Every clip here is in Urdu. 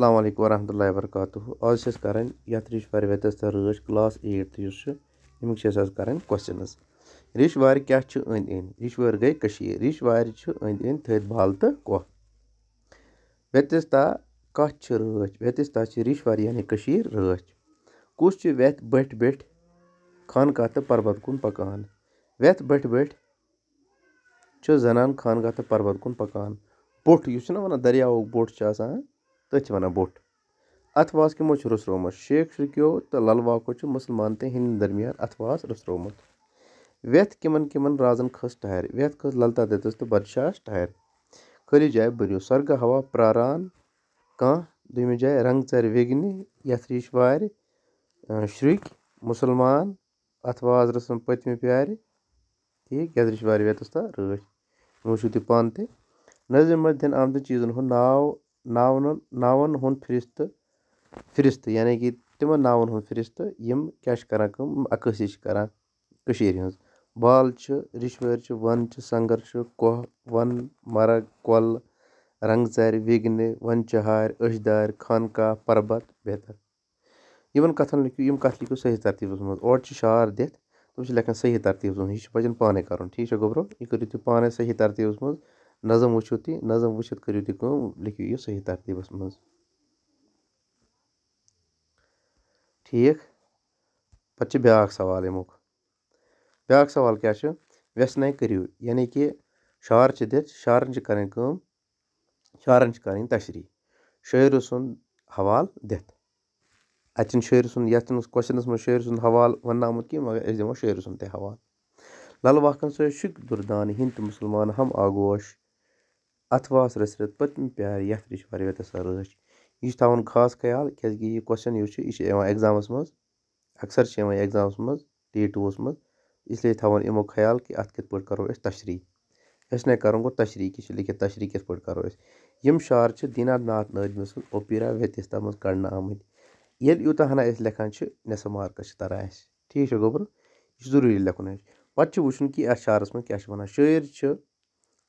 السلام علیکم ورحمۃ اللہ وبرکاتہ آج کرشوار ویتستہ راچ کلاس ایٹس امیک آج کرشنز ریشوار اد رشو گے ریشوار ترد بال تو کھتستہ کھات راچ ویتھا ریشوار یعنی راچھ کس ویٹ بھٹ کا تو پربت کن پکان وی کا خانقہ پربت کن پکان بوٹ یہ دری بوٹان تھی بو اتواس کمو رسروت شیخ شرکو تو لل واکو مسلمان تو ہند درمیان واس رسروت ویت کمن کمن رازن کھس ٹہر ویت کھس للتا دتس تو بدشاس ٹہر خلی جائے بنو سرگ ہوا کان دم جائے رنگ ذر وگن وار شرک مسلمان واز رسن پتم پیار ٹھیک وار ویتس تا رچ میں تھی پان تہ نظر نظم دن آمد چیزن ہند ناؤ ناون ناون ہُنٛد فہرستہٕ فہرستہٕ یعنی کہِ تِمَن ناوَن ہُنٛد فہرستہٕ یِم کیٛاہ چھِ کَران کٲم عکٲسی چھِ کَران کٔشیٖرِ ہِنٛز بال چھِ رِشوٲرۍ چھِ وَن چھِ سنٛگر چھُ کۄہ وَن مَرٕگ کۄلہٕ رنٛگ وِگنہِ وَن چہارِ أچھ دارِ خانقاہ پربت بہتر یِمَن کَتھَن لیٚکھِو یِم کَتھٕ لیٚکھِو صحیح ترتیٖبَس منٛز اورٕ چھِ شعار دِتھ تِم چھِ لیٚکھان صحیح ترتیٖبَس منٛز یہِ چھُ بَچَن پانَے کَرُن ٹھیٖک چھا گوٚبرو یہِ کٔرِو تُہۍ پانَے صحیح ترتیٖبَس منٛز نظم نظم وٕچھِتھ کٔرِو تُہۍ کٲم لکھو یہ صحیح منٛز ٹھیٖک ٹھیک چھِ بیٛاکھ سوال اَمیُک بیٛاکھ سوال کیا ویسن کٔرِو یعنی کہ شعر دعن کی کریں شعر کر تشریح شعر سند حوال دن شعر سن کوشچنس من شعر مگر ون آئی دعر سن تے حوالہ لل واقع ہِنٛدۍ ہند مسلمان ہم آگوش پٔتمہِ رس یَتھ رِش پیار یہ رٲچھ یہِ چھُ تھاوُن خاص خیال کیٛازِکہِ یہِ یہِ یُس چھُ چھُ یِوان کچن یہ ایگزام مز اکثر منٛز ڈے ٹوس مز اِس لیے تاؤن امو خیال پٲٹھۍ کَرو أسۍ تشریح کَرُن گوٚو تشریح کہِ چھِ لیکت تشریح کِتھ پٲٹھۍ کَرو أسۍ یِم شعر چھِ دیٖنات ناتھ اوپیٖرا منٛز کَڑنہٕ آمٕتۍ ییٚلہِ یوٗتاہ ہَنا أسۍ چھِ ناجمہ مارکَس چھِ تَران اَسہِ ٹھیٖک چھا یل یہِ چھُ ضٔروٗری لکھا اَسہِ پَتہٕ ترانکا وٕچھُن کہِ اَتھ شعرَس منٛز کیٛاہ چھِ وَنان شٲعر چھِ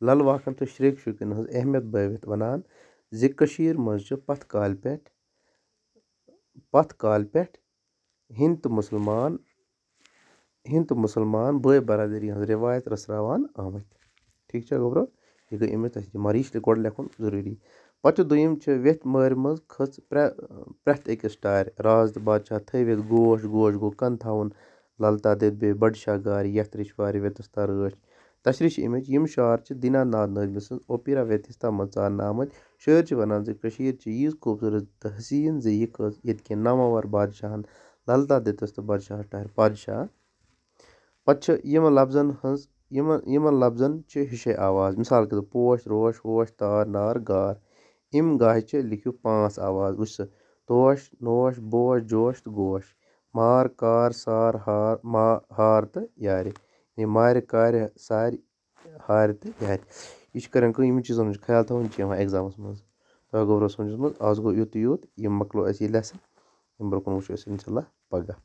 لل واقن تو شرک شرکی ہز اہمیت بووت ونان زی منچ پالہ پات کال پ مسلمان ہند مسلمان بے برادری ہن روایت رسرا آمت ٹھیک گو یہ گئی امی گھن ضروری پہ دم ویت مار مز کھ أکِس ٹارِ راز بادشاہ تھٲوِتھ گوش گوش گند تھوڑوں دٔدۍ بیٚیہِ بَڈشاہ گارِ یَتھ یہ ویٚتَس رچھ تشریح چھِ اَمِچ یِم شعر چھِ دِنا ناد نٲظمہِ سٕنٛز اوپیرا ویتِستا منٛز ژارنہٕ آمٕتۍ شٲعر چھِ وَنان زِ کٔشیٖر چھِ ییٖژ خوٗبصوٗرت تحسیٖن زِ یہِ کٔژ ییٚتہِ کٮ۪ن نَماوَر بادشاہَن للتا دِتُس تہٕ بادشاہَس ٹہرِ بادشاہ پَتہٕ چھِ یِمَن لفظَن ہٕنٛز یِمَن یِمَن لفظَن چھِ ہِشے آواز مِثال کے طور پوش روش ہوش تار نار گار یِم گاہِ چھِ لیٚکھِو پانٛژھ آواز وٕچھ سہٕ توش نوش بوش جوش تہٕ گوش مار کار سار ہار ما ہار تہٕ یارِ مارِ کارِ سارِ ہارِ تہٕ یارِ یہِ چھِ کَران کٲم یِمَن چیٖزَن ہُنٛد چیزن خیال تھاوُن چھِ یِوان منٛز منٛز تۄہہِ گوٚو تاؤن کے یہاں ایگزام یہِ مۄکلو اَسہِ یہِ مکلو اَمہِ لسن کُن بر أسۍ اِنشاء اللہ پَگاہ